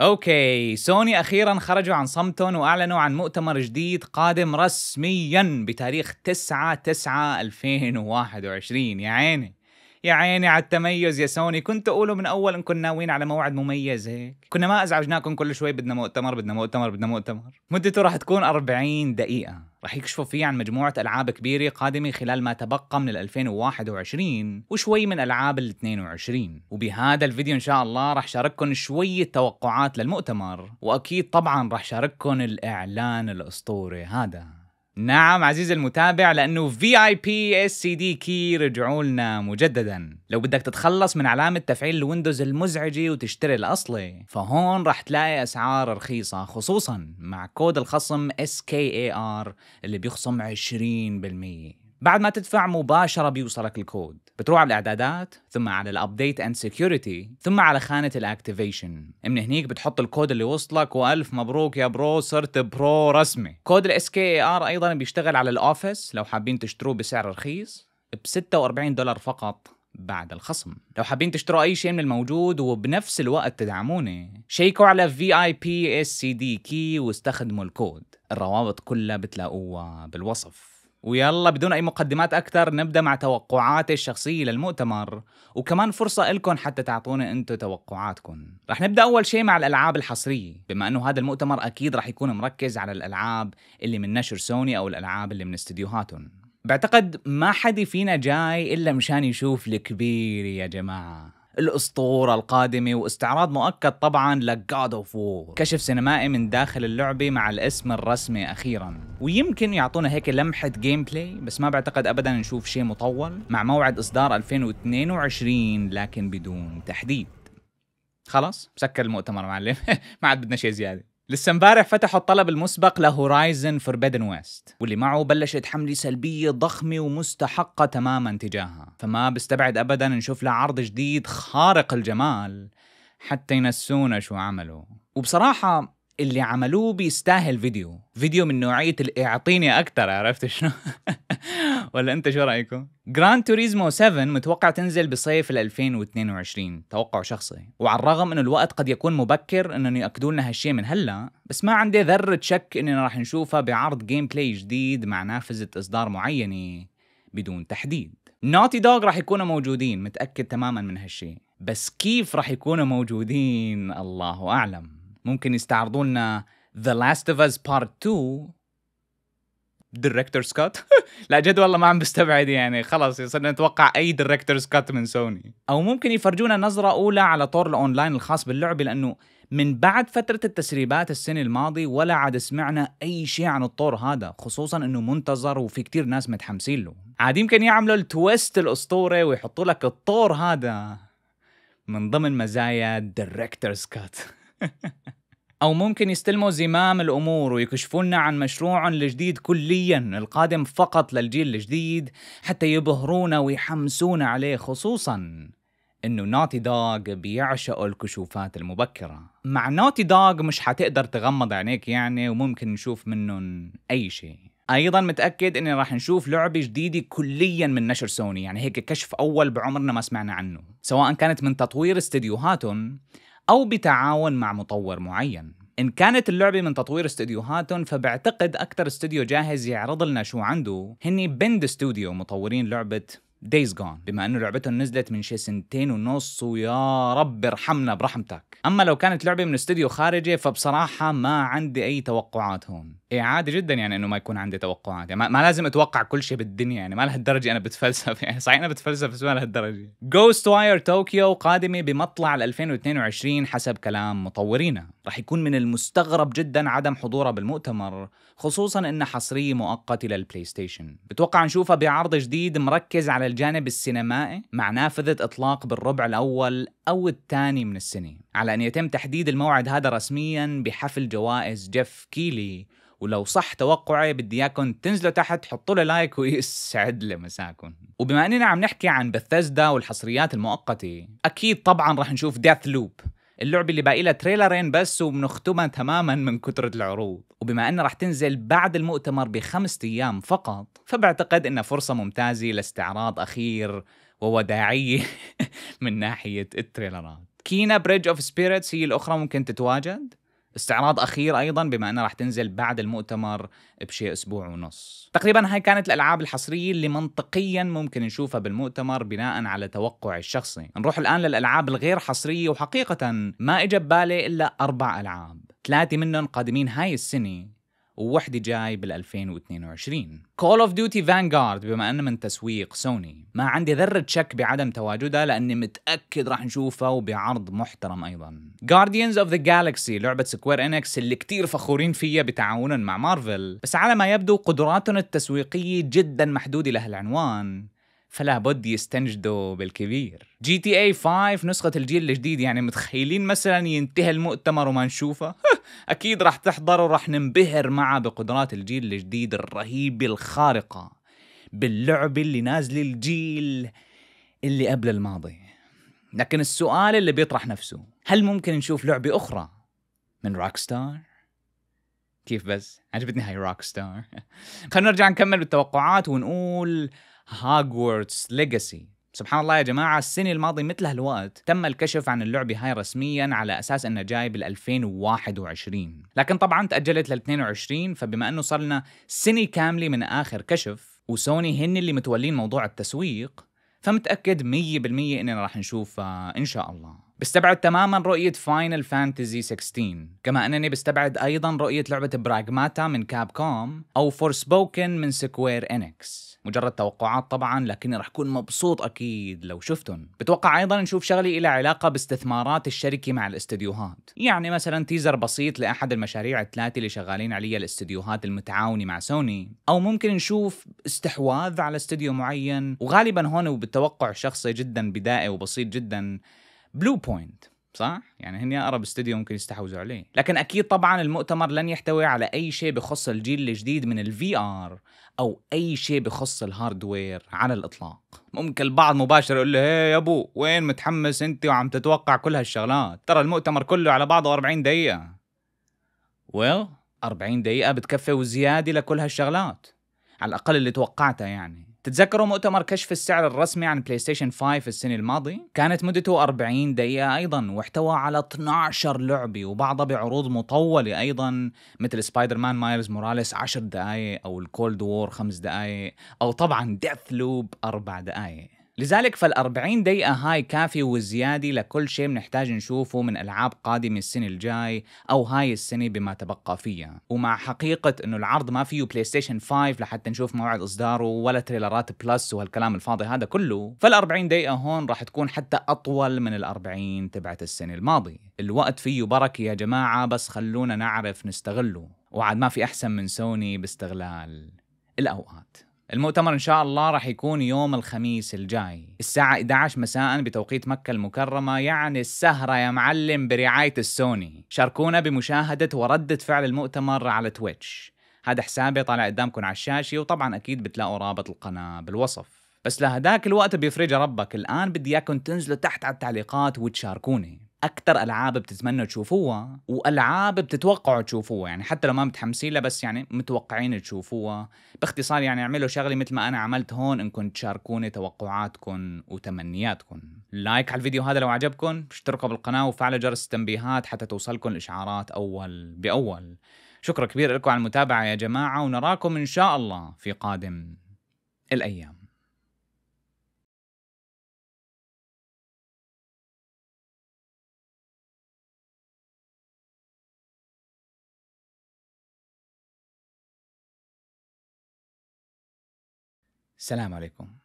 اوكي سوني اخيرا خرجوا عن صمتهم واعلنوا عن مؤتمر جديد قادم رسميا بتاريخ 9 9 2021 يا عيني يا عيني على التميز يا سوني كنت اقوله من اول ان كنا ناويين على موعد مميز هيك كنا ما ازعجناكم كل شوي بدنا مؤتمر بدنا مؤتمر بدنا مؤتمر مدته راح تكون 40 دقيقه رح يكشفوا فيه عن مجموعة ألعاب كبيرة قادمة خلال ما تبقى من ال 2021 وشوي من ألعاب ال 22 وبهذا الفيديو إن شاء الله رح شارككم شوية توقعات للمؤتمر وأكيد طبعا رح شارككم الإعلان الأسطوري هذا نعم عزيزي المتابع لانه في اي بي اس سي دي كي رجعوا لنا مجددا لو بدك تتخلص من علامه تفعيل الويندوز المزعجه وتشتري الاصلي فهون رح تلاقي اسعار رخيصه خصوصا مع كود الخصم SKAR اللي بيخصم 20% بعد ما تدفع مباشرة بيوصلك الكود بتروح على الاعدادات ثم على الابديت اند سيكيورتي ثم على خانة الاكتيفيشن من هنيك بتحط الكود اللي وصلك والف مبروك يا برو صرت برو رسمي كود الاس كي ار ايضا بيشتغل على الاوفيس لو حابين تشتروه بسعر رخيص ب 46 دولار فقط بعد الخصم لو حابين تشتروا اي شيء من الموجود وبنفس الوقت تدعموني شيكوا على في اي بي اس سي دي كي واستخدموا الكود الروابط كلها بتلاقوها بالوصف ويلا بدون أي مقدمات أكثر نبدأ مع توقعاتي الشخصية للمؤتمر وكمان فرصة إلكم حتى تعطونا أنتم توقعاتكم رح نبدأ أول شيء مع الألعاب الحصرية بما أنه هذا المؤتمر أكيد رح يكون مركز على الألعاب اللي من نشر سوني أو الألعاب اللي من استديوهاتهم بعتقد ما حد فينا جاي إلا مشان يشوف الكبير يا جماعة الاسطوره القادمه واستعراض مؤكد طبعا لجاد اوف وور كشف سينمائي من داخل اللعبه مع الاسم الرسمي اخيرا ويمكن يعطونا هيك لمحه جيم بلاي بس ما بعتقد ابدا نشوف شيء مطول مع موعد اصدار 2022 لكن بدون تحديد خلاص سكر المؤتمر معلم ما عاد بدنا شيء زياده لسه امبارح فتحوا الطلب المسبق لهورايزن فوربيدن ويست واللي معه بلشت حملة سلبية ضخمة ومستحقة تماما تجاهها فما بستبعد أبدا نشوف لها عرض جديد خارق الجمال حتى ينسونا شو عملوا وبصراحة اللي عملوه بيستاهل فيديو فيديو من نوعية الاعطيني اعطيني أكتر عرفت شنو ولا انت شو رايكم؟ جراند توريزمو 7 متوقع تنزل بصيف 2022 توقع شخصي وعلى الرغم انه الوقت قد يكون مبكر انهم ياكدوا لنا هالشيء من هلا بس ما عندي ذره شك اننا راح نشوفها بعرض جيم بلاي جديد مع نافذه اصدار معينه بدون تحديد نوتي دوغ راح يكونوا موجودين متاكد تماما من هالشيء بس كيف راح يكونوا موجودين الله اعلم ممكن يستعرضوا لنا The Last of Us Part 2 دايركتور سكوت لا جد والله ما عم بستبعد يعني خلص صرنا نتوقع اي دايركتور سكوت من سوني او ممكن يفرجونا نظره اولى على طور الاونلاين الخاص باللعبه لانه من بعد فترة التسريبات السنة الماضية ولا عاد سمعنا أي شيء عن الطور هذا خصوصا أنه منتظر وفي كتير ناس متحمسين له عاد يمكن يعملوا التويست الأسطوري ويحطوا لك الطور هذا من ضمن مزايا دايركتور كات أو ممكن يستلموا زمام الأمور ويكشفونا عن مشروع الجديد كليا القادم فقط للجيل الجديد حتى يبهرونا ويحمسونا عليه خصوصا انه نوتي دوغ بيعشقوا الكشوفات المبكره مع نوتي دوغ مش حتقدر تغمض عينيك يعني وممكن نشوف منهم اي شيء ايضا متاكد اني راح نشوف لعبه جديده كليا من نشر سوني يعني هيك كشف اول بعمرنا ما سمعنا عنه سواء كانت من تطوير استديوهاتهم أو بتعاون مع مطور معين إن كانت اللعبة من تطوير استديوهاتهم فبعتقد أكثر استوديو جاهز يعرض لنا شو عنده هني بند استوديو مطورين لعبة دايز جون بما انه لعبتهم نزلت من شي سنتين ونص ويا رب ارحمنا برحمتك اما لو كانت لعبه من استوديو خارجي فبصراحه ما عندي اي توقعات هون ايه عادي جدا يعني انه ما يكون عندي توقعات يعني ما, لازم اتوقع كل شيء بالدنيا يعني ما لهالدرجه انا بتفلسف يعني صحيح انا بتفلسف بس ما لهالدرجه جوست واير طوكيو قادمه بمطلع 2022 حسب كلام مطورينا رح يكون من المستغرب جدا عدم حضورها بالمؤتمر خصوصا انها حصريه مؤقته للبلاي ستيشن بتوقع نشوفها بعرض جديد مركز على الجانب السينمائي مع نافذة إطلاق بالربع الأول أو الثاني من السنة على أن يتم تحديد الموعد هذا رسميا بحفل جوائز جيف كيلي ولو صح توقعي بدي اياكم تنزلوا تحت حطوا له لايك ويسعد لي مساكم وبما اننا عم نحكي عن بثزدا والحصريات المؤقته اكيد طبعا رح نشوف ديث لوب اللعبه اللي باقي لها تريلرين بس وبنختمها تماما من كثره العروض وبما انها رح تنزل بعد المؤتمر بخمسة ايام فقط فبعتقد انها فرصه ممتازه لاستعراض اخير ووداعيه من ناحيه التريلرات كينا بريدج اوف سبيريتس هي الاخرى ممكن تتواجد استعراض اخير ايضا بما انها راح تنزل بعد المؤتمر بشيء اسبوع ونص. تقريبا هاي كانت الالعاب الحصريه اللي منطقيا ممكن نشوفها بالمؤتمر بناء على توقع الشخصي. نروح الان للالعاب الغير حصريه وحقيقه ما اجى ببالي الا اربع العاب، ثلاثه منهم قادمين هاي السنه ووحدة جاي بال 2022 كول اوف ديوتي فانغارد بما انه من تسويق سوني ما عندي ذرة شك بعدم تواجدها لاني متأكد راح نشوفها وبعرض محترم ايضا جارديانز اوف ذا جالكسي لعبة سكوير انكس اللي كتير فخورين فيها بتعاونهم مع مارفل بس على ما يبدو قدراتهم التسويقية جدا محدودة لهالعنوان فلا بد يستنجدوا بالكبير جي تي اي 5 نسخة الجيل الجديد يعني متخيلين مثلا ينتهي المؤتمر وما نشوفه أكيد راح تحضر وراح ننبهر معه بقدرات الجيل الجديد الرهيبة الخارقة باللعبة اللي نازلة الجيل اللي قبل الماضي لكن السؤال اللي بيطرح نفسه هل ممكن نشوف لعبة أخرى من روكستار؟ كيف بس عجبتني هاي روك ستار خلينا نرجع نكمل بالتوقعات ونقول هاجورتس ليجاسي سبحان الله يا جماعة السنة الماضية مثل هالوقت تم الكشف عن اللعبة هاي رسميا على أساس أنها جاي بال 2021 لكن طبعا تأجلت لل 22 فبما أنه صار لنا سنة كاملة من آخر كشف وسوني هن اللي متولين موضوع التسويق فمتأكد 100% أننا راح نشوفها إن شاء الله بستبعد تماما رؤية فاينل فانتزي 16 كما أنني بستبعد أيضا رؤية لعبة براغماتا من كاب كوم أو فورسبوكن من سكوير إنكس مجرد توقعات طبعا لكني رح كون مبسوط أكيد لو شفتن بتوقع أيضا نشوف شغلة إلى علاقة باستثمارات الشركة مع الاستديوهات يعني مثلا تيزر بسيط لأحد المشاريع الثلاثة اللي شغالين عليها الاستديوهات المتعاونة مع سوني أو ممكن نشوف استحواذ على استديو معين وغالبا هون وبالتوقع شخصي جدا بدائي وبسيط جدا بلو بوينت صح؟ يعني هن اقرب استوديو ممكن يستحوذوا عليه، لكن اكيد طبعا المؤتمر لن يحتوي على اي شيء بخص الجيل الجديد من الفي ار او اي شيء بخص الهاردوير على الاطلاق، ممكن البعض مباشر يقول له هي يا ابو وين متحمس انت وعم تتوقع كل هالشغلات؟ ترى المؤتمر كله على بعضه 40 دقيقة. ويل well, 40 دقيقة بتكفي وزيادة لكل هالشغلات، على الاقل اللي توقعتها يعني. تتذكروا مؤتمر كشف السعر الرسمي عن بلاي ستيشن 5 السنة الماضية؟ كانت مدته 40 دقيقة أيضا واحتوى على 12 لعبة وبعضها بعروض مطولة أيضا مثل سبايدر مان مايلز موراليس 10 دقائق أو الكولد وور 5 دقائق أو طبعا ديث لوب 4 دقائق لذلك فال40 دقيقة هاي كافية وزيادة لكل شيء بنحتاج نشوفه من ألعاب قادمة السنة الجاي أو هاي السنة بما تبقى فيها ومع حقيقة أنه العرض ما فيه بلاي ستيشن 5 لحتى نشوف موعد إصداره ولا تريلرات بلس وهالكلام الفاضي هذا كله فال40 دقيقة هون راح تكون حتى أطول من ال40 تبعت السنة الماضية الوقت فيه بركة يا جماعة بس خلونا نعرف نستغله وعاد ما في أحسن من سوني باستغلال الأوقات المؤتمر إن شاء الله راح يكون يوم الخميس الجاي الساعة 11 مساء بتوقيت مكة المكرمة يعني السهرة يا معلم برعاية السوني شاركونا بمشاهدة وردة فعل المؤتمر على تويتش هذا حسابي طالع قدامكم على الشاشة وطبعا أكيد بتلاقوا رابط القناة بالوصف بس لهداك الوقت بيفرج ربك الآن بدي إياكم تنزلوا تحت على التعليقات وتشاركوني اكثر العاب بتتمنوا تشوفوها والعاب بتتوقعوا تشوفوها يعني حتى لو ما متحمسين لها بس يعني متوقعين تشوفوها باختصار يعني اعملوا شغله مثل ما انا عملت هون انكم تشاركوني توقعاتكم وتمنياتكم لايك على الفيديو هذا لو عجبكم اشتركوا بالقناه وفعلوا جرس التنبيهات حتى توصلكم الاشعارات اول باول شكرا كبير لكم على المتابعه يا جماعه ونراكم ان شاء الله في قادم الايام السلام عليكم